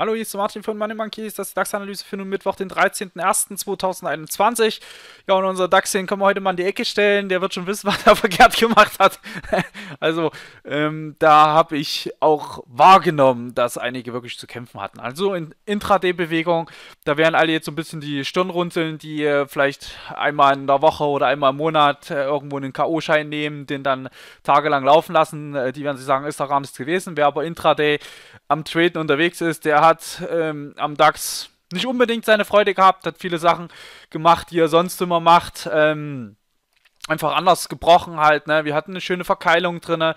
Hallo, hier ist Martin von Money Monkeys. Das ist die DAX-Analyse für den Mittwoch, den 13.01.2021. Ja, und unser DAX, den können wir heute mal in die Ecke stellen. Der wird schon wissen, was er verkehrt gemacht hat. also, ähm, da habe ich auch wahrgenommen, dass einige wirklich zu kämpfen hatten. Also in Intraday-Bewegung, da werden alle jetzt so ein bisschen die Stirn runzeln, die äh, vielleicht einmal in der Woche oder einmal im Monat äh, irgendwo einen K.O.-Schein nehmen, den dann tagelang laufen lassen. Äh, die werden sich sagen, ist doch gar nichts gewesen. Wer aber Intraday am Traden unterwegs ist, der hat hat ähm, am DAX nicht unbedingt seine Freude gehabt, hat viele Sachen gemacht, die er sonst immer macht. Ähm, einfach anders gebrochen halt, ne? Wir hatten eine schöne Verkeilung drin.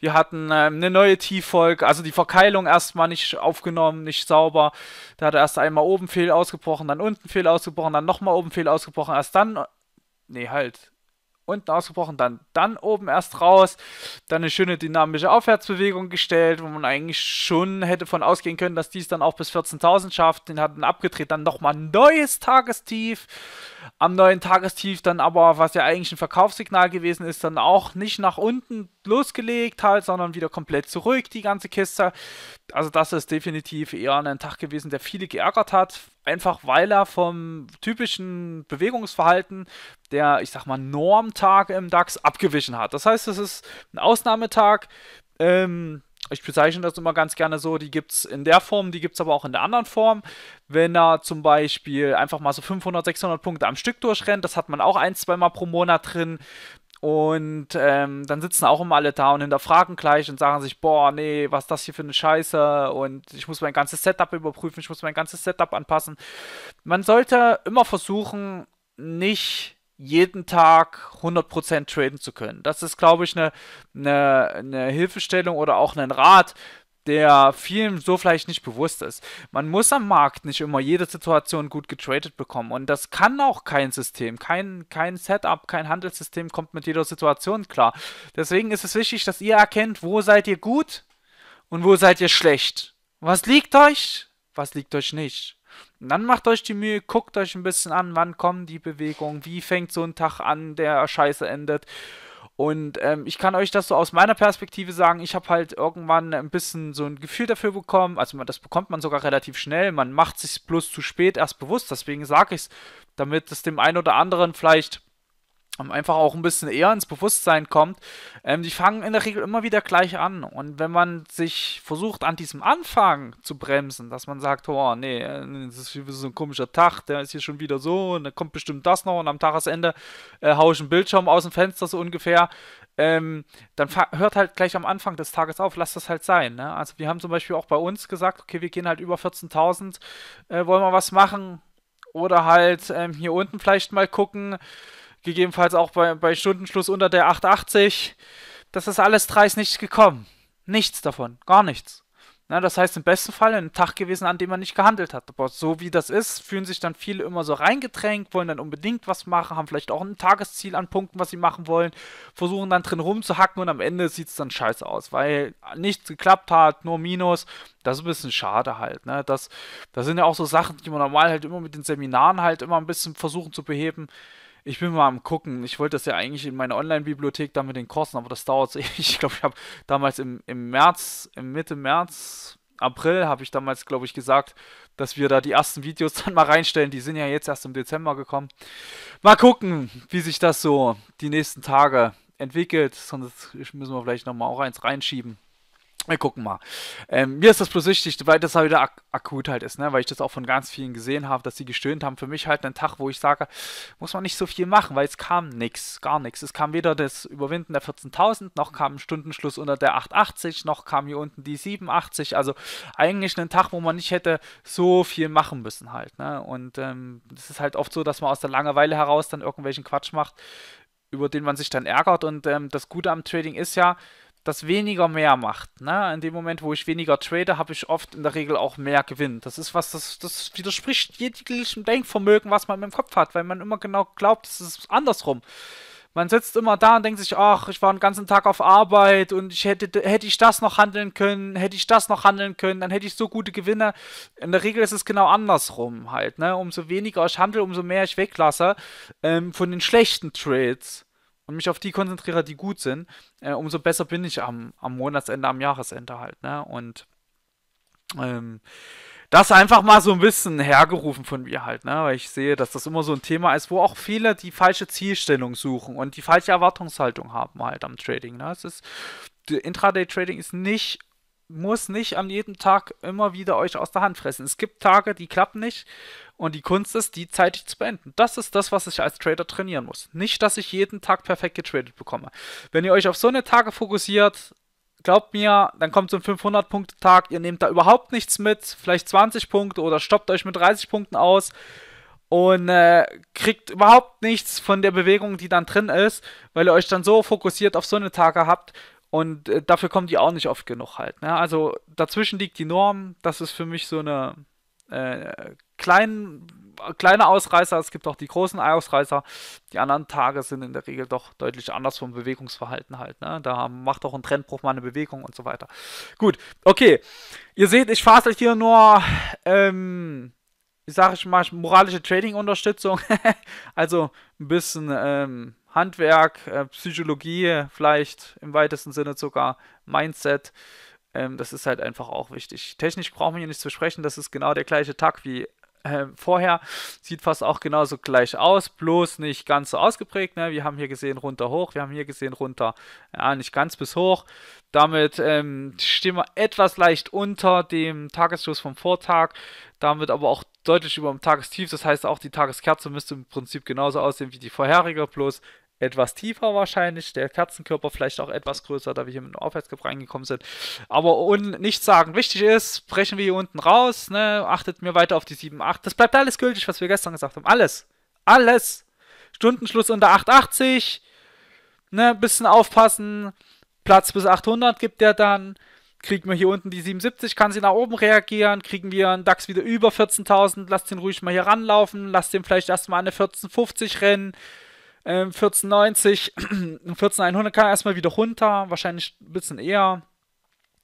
wir hatten ähm, eine neue Tieffolge, also die Verkeilung erstmal nicht aufgenommen, nicht sauber. Da hat er erst einmal oben fehl ausgebrochen, dann unten fehl ausgebrochen, dann nochmal oben fehl ausgebrochen, erst dann. Nee, halt unten ausgebrochen, dann, dann oben erst raus, dann eine schöne dynamische Aufwärtsbewegung gestellt, wo man eigentlich schon hätte von ausgehen können, dass dies dann auch bis 14.000 schafft, den hatten abgedreht, dann nochmal ein neues Tagestief, am neuen Tagestief dann aber, was ja eigentlich ein Verkaufssignal gewesen ist, dann auch nicht nach unten losgelegt halt, sondern wieder komplett zurück, die ganze Kiste, also das ist definitiv eher ein Tag gewesen, der viele geärgert hat, einfach weil er vom typischen Bewegungsverhalten der, ich sag mal, Normtage im DAX abgewichen hat. Das heißt, es ist ein Ausnahmetag. Ähm, ich bezeichne das immer ganz gerne so, die gibt es in der Form, die gibt es aber auch in der anderen Form. Wenn er zum Beispiel einfach mal so 500, 600 Punkte am Stück durchrennt, das hat man auch ein, zweimal pro Monat drin. Und ähm, dann sitzen auch immer alle da und hinterfragen gleich und sagen sich, boah, nee, was ist das hier für eine Scheiße und ich muss mein ganzes Setup überprüfen, ich muss mein ganzes Setup anpassen. Man sollte immer versuchen, nicht jeden Tag 100% traden zu können. Das ist, glaube ich, eine, eine, eine Hilfestellung oder auch ein Rat, der vielen so vielleicht nicht bewusst ist. Man muss am Markt nicht immer jede Situation gut getradet bekommen und das kann auch kein System, kein, kein Setup, kein Handelssystem kommt mit jeder Situation klar. Deswegen ist es wichtig, dass ihr erkennt, wo seid ihr gut und wo seid ihr schlecht. Was liegt euch, was liegt euch nicht. Und dann macht euch die Mühe, guckt euch ein bisschen an, wann kommen die Bewegungen, wie fängt so ein Tag an, der scheiße endet und ähm, ich kann euch das so aus meiner Perspektive sagen, ich habe halt irgendwann ein bisschen so ein Gefühl dafür bekommen, also man, das bekommt man sogar relativ schnell, man macht sich bloß zu spät erst bewusst, deswegen sage ich es, damit es dem einen oder anderen vielleicht ähm, einfach auch ein bisschen eher ins Bewusstsein kommt, ähm, die fangen in der Regel immer wieder gleich an. Und wenn man sich versucht, an diesem Anfang zu bremsen, dass man sagt, oh nee, äh, das ist so ein komischer Tag, der ist hier schon wieder so und dann kommt bestimmt das noch und am Tagesende äh, haue ich einen Bildschirm aus dem Fenster so ungefähr, ähm, dann hört halt gleich am Anfang des Tages auf, lass das halt sein. Ne? Also wir haben zum Beispiel auch bei uns gesagt, okay, wir gehen halt über 14.000, äh, wollen wir was machen oder halt ähm, hier unten vielleicht mal gucken, gegebenenfalls auch bei, bei Stundenschluss unter der 880. Das ist alles dreist nicht gekommen. Nichts davon, gar nichts. Na, das heißt, im besten Fall ein Tag gewesen, an dem man nicht gehandelt hat. Aber so wie das ist, fühlen sich dann viele immer so reingedrängt, wollen dann unbedingt was machen, haben vielleicht auch ein Tagesziel an Punkten, was sie machen wollen, versuchen dann drin rumzuhacken und am Ende sieht es dann scheiße aus, weil nichts geklappt hat, nur Minus. Das ist ein bisschen schade halt. Ne? Das, das sind ja auch so Sachen, die man normal halt immer mit den Seminaren halt immer ein bisschen versuchen zu beheben. Ich bin mal am gucken. Ich wollte das ja eigentlich in meine Online-Bibliothek dann mit den Kosten, aber das dauert so ewig. Ich glaube, ich habe damals im, im März, im Mitte März, April habe ich damals, glaube ich, gesagt, dass wir da die ersten Videos dann mal reinstellen. Die sind ja jetzt erst im Dezember gekommen. Mal gucken, wie sich das so die nächsten Tage entwickelt. Sonst müssen wir vielleicht nochmal auch eins reinschieben. Wir gucken mal. Ähm, mir ist das bloß wichtig, weil das halt wieder ak akut halt ist, ne? weil ich das auch von ganz vielen gesehen habe, dass sie gestöhnt haben. Für mich halt ein Tag, wo ich sage, muss man nicht so viel machen, weil es kam nichts, gar nichts. Es kam weder das Überwinden der 14.000, noch kam ein Stundenschluss unter der 880, noch kam hier unten die 87. Also eigentlich ein Tag, wo man nicht hätte so viel machen müssen halt. Ne? Und es ähm, ist halt oft so, dass man aus der Langeweile heraus dann irgendwelchen Quatsch macht, über den man sich dann ärgert. Und ähm, das Gute am Trading ist ja, das weniger mehr macht. Ne? In dem Moment, wo ich weniger trade, habe ich oft in der Regel auch mehr Gewinn. Das ist was, das, das widerspricht jeglichem Denkvermögen, was man im Kopf hat, weil man immer genau glaubt, es ist andersrum. Man sitzt immer da und denkt sich, ach, ich war den ganzen Tag auf Arbeit und ich hätte, hätte ich das noch handeln können, hätte ich das noch handeln können, dann hätte ich so gute Gewinne. In der Regel ist es genau andersrum halt, ne? Umso weniger ich handle, umso mehr ich weglasse ähm, von den schlechten Trades und mich auf die konzentriere, die gut sind, äh, umso besser bin ich am, am Monatsende, am Jahresende halt. Ne? Und ähm, das einfach mal so ein bisschen hergerufen von mir halt, ne? Weil ich sehe, dass das immer so ein Thema ist, wo auch viele die falsche Zielstellung suchen und die falsche Erwartungshaltung haben halt am Trading. Ne? Es ist Intraday Trading ist nicht muss nicht an jedem Tag immer wieder euch aus der Hand fressen. Es gibt Tage, die klappen nicht und die Kunst ist, die zeitig zu beenden. Das ist das, was ich als Trader trainieren muss. Nicht, dass ich jeden Tag perfekt getradet bekomme. Wenn ihr euch auf so eine Tage fokussiert, glaubt mir, dann kommt so ein 500-Punkte-Tag, ihr nehmt da überhaupt nichts mit, vielleicht 20 Punkte oder stoppt euch mit 30 Punkten aus und äh, kriegt überhaupt nichts von der Bewegung, die dann drin ist, weil ihr euch dann so fokussiert auf so eine Tage habt und äh, dafür kommen die auch nicht oft genug halt. Ne? Also dazwischen liegt die Norm. Das ist für mich so eine äh, klein, kleine Ausreißer. Es gibt auch die großen Ausreißer. Die anderen Tage sind in der Regel doch deutlich anders vom Bewegungsverhalten halt. Ne? Da macht auch ein Trendbruch mal eine Bewegung und so weiter. Gut, okay. Ihr seht, ich fasse euch hier nur ähm, sage ich mal, moralische Trading-Unterstützung. also ein bisschen ähm, Handwerk, äh, Psychologie vielleicht im weitesten Sinne sogar, Mindset. Ähm, das ist halt einfach auch wichtig. Technisch brauchen wir hier nicht zu sprechen, das ist genau der gleiche Tag wie äh, vorher. Sieht fast auch genauso gleich aus, bloß nicht ganz so ausgeprägt. Ne? Wir haben hier gesehen runter hoch, wir haben hier gesehen runter, ja, nicht ganz bis hoch. Damit ähm, stehen wir etwas leicht unter dem Tagesschluss vom Vortag. Damit aber auch deutlich über dem Tagestief. Das heißt, auch die Tageskerze müsste im Prinzip genauso aussehen wie die vorherige, bloß etwas tiefer wahrscheinlich, der Kerzenkörper vielleicht auch etwas größer, da wir hier mit dem Aufwärtskopf reingekommen sind. Aber un nichts sagen, wichtig ist, brechen wir hier unten raus, ne? achtet mir weiter auf die 7,8. Das bleibt alles gültig, was wir gestern gesagt haben. Alles. Alles. Stundenschluss unter 8,80. Ne, bisschen aufpassen. Platz bis 800 gibt der dann. Kriegen wir hier unten die 77, kann sie nach oben reagieren, kriegen wir einen DAX wieder über 14.000, lasst den ruhig mal hier ranlaufen, lasst den vielleicht erstmal eine 1450 rennen, äh, 1490, 14100 kann er erstmal wieder runter, wahrscheinlich ein bisschen eher,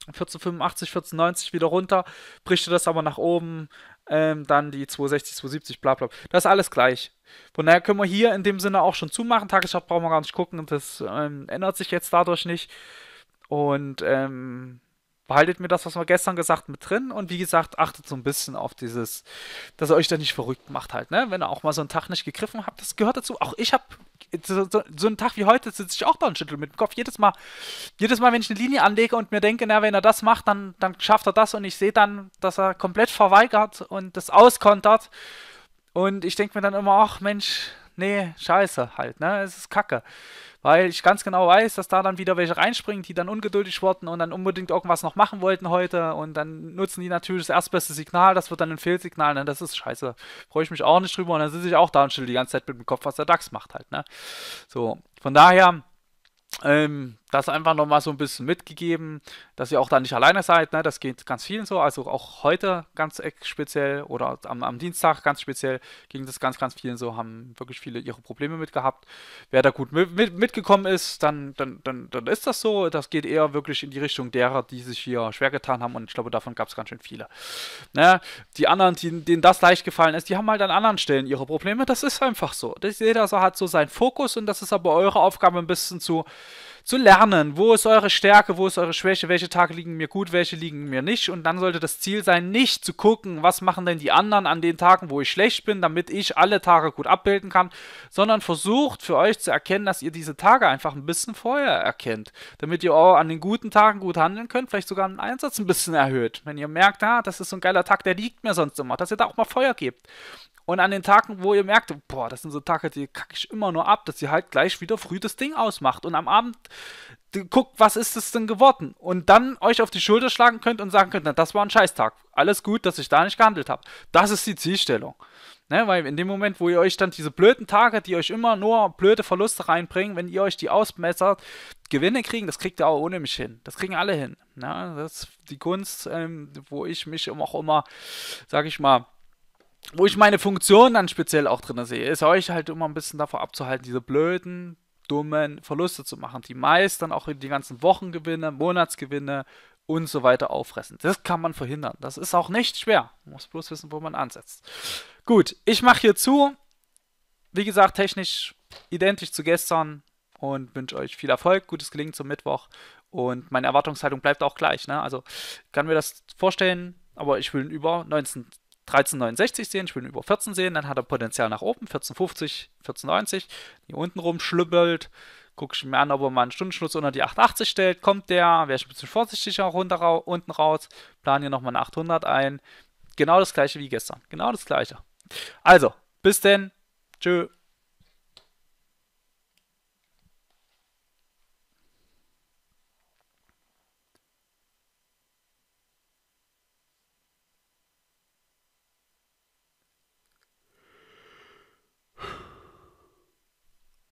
1485, 1490 wieder runter, bricht er das aber nach oben, ähm, dann die 260, 270, bla bla. Das ist alles gleich. Von daher können wir hier in dem Sinne auch schon zumachen. Tagesschau brauchen wir gar nicht gucken, das ähm, ändert sich jetzt dadurch nicht. Und ähm, behaltet mir das, was wir gestern gesagt mit drin und wie gesagt, achtet so ein bisschen auf dieses, dass ihr euch da nicht verrückt macht halt, ne? Wenn ihr auch mal so einen Tag nicht gegriffen habt, das gehört dazu. Auch ich habe so, so, so, einen Tag wie heute sitze ich auch da und schüttel mit dem Kopf. Jedes Mal, jedes Mal, wenn ich eine Linie anlege und mir denke, na, wenn er das macht, dann, dann schafft er das und ich sehe dann, dass er komplett verweigert und das auskontert. Und ich denke mir dann immer, ach Mensch, nee, scheiße halt, ne? Es ist Kacke weil ich ganz genau weiß, dass da dann wieder welche reinspringen, die dann ungeduldig wurden und dann unbedingt irgendwas noch machen wollten heute und dann nutzen die natürlich das erstbeste Signal, das wird dann ein Fehlsignal, ne? das ist scheiße. Freue ich mich auch nicht drüber und dann sitze ich auch da und stelle die ganze Zeit mit dem Kopf, was der DAX macht halt, ne? So, von daher, ähm, das einfach nochmal so ein bisschen mitgegeben, dass ihr auch da nicht alleine seid. Ne? Das geht ganz vielen so. Also auch heute ganz speziell oder am, am, Dienstag ganz speziell ging das ganz, ganz vielen so, haben wirklich viele ihre Probleme mitgehabt. Wer da gut mit, mit, mitgekommen ist, dann, dann, dann, dann ist das so. Das geht eher wirklich in die Richtung derer, die sich hier schwer getan haben. Und ich glaube, davon gab es ganz schön viele. Ne? Die anderen, die, denen das leicht gefallen ist, die haben halt an anderen Stellen ihre Probleme. Das ist einfach so. jeder so hat so seinen Fokus und das ist aber eure Aufgabe ein bisschen zu, zu lernen lernen, wo ist eure Stärke, wo ist eure Schwäche, welche Tage liegen mir gut, welche liegen mir nicht. Und dann sollte das Ziel sein, nicht zu gucken, was machen denn die anderen an den Tagen, wo ich schlecht bin, damit ich alle Tage gut abbilden kann, sondern versucht für euch zu erkennen, dass ihr diese Tage einfach ein bisschen vorher erkennt, damit ihr auch an den guten Tagen gut handeln könnt, vielleicht sogar einen Einsatz ein bisschen erhöht. Wenn ihr merkt, ah, das ist so ein geiler Tag, der liegt mir sonst immer, dass ihr da auch mal Feuer gebt. Und an den Tagen, wo ihr merkt, boah, das sind so Tage, die kacke ich immer nur ab, dass ihr halt gleich wieder früh das Ding ausmacht und am Abend guckt, was ist es denn geworden? Und dann euch auf die Schulter schlagen könnt und sagen könnt, na, das war ein Scheißtag. Alles gut, dass ich da nicht gehandelt habe. Das ist die Zielstellung. Ne, weil in dem Moment, wo ihr euch dann diese blöden Tage, die euch immer nur blöde Verluste reinbringen, wenn ihr euch die ausmessert, Gewinne kriegen, das kriegt ihr auch ohne mich hin. Das kriegen alle hin. Ne? Das ist die Kunst, ähm, wo ich mich auch immer, sag ich mal, wo ich meine Funktion dann speziell auch drin sehe, ist euch halt immer ein bisschen davor abzuhalten, diese blöden, dummen Verluste zu machen, die meist dann auch die ganzen Wochengewinne, Monatsgewinne und so weiter auffressen. Das kann man verhindern. Das ist auch nicht schwer. Man muss bloß wissen, wo man ansetzt. Gut, ich mache hier zu. Wie gesagt, technisch identisch zu gestern und wünsche euch viel Erfolg, gutes Gelingen zum Mittwoch und meine Erwartungshaltung bleibt auch gleich. Ne? Also kann mir das vorstellen, aber ich will über 19 1369 sehen, ich will ihn über 14 sehen, dann hat er Potenzial nach oben, 1450, 1490, hier unten rum schlüppelt, gucke ich mir an, ob er mal einen Stundenschluss unter die 880 stellt, kommt der, wäre ich ein bisschen vorsichtiger auch runter, unten raus, plan hier nochmal eine 800 ein, genau das gleiche wie gestern, genau das gleiche. Also, bis denn, tschö.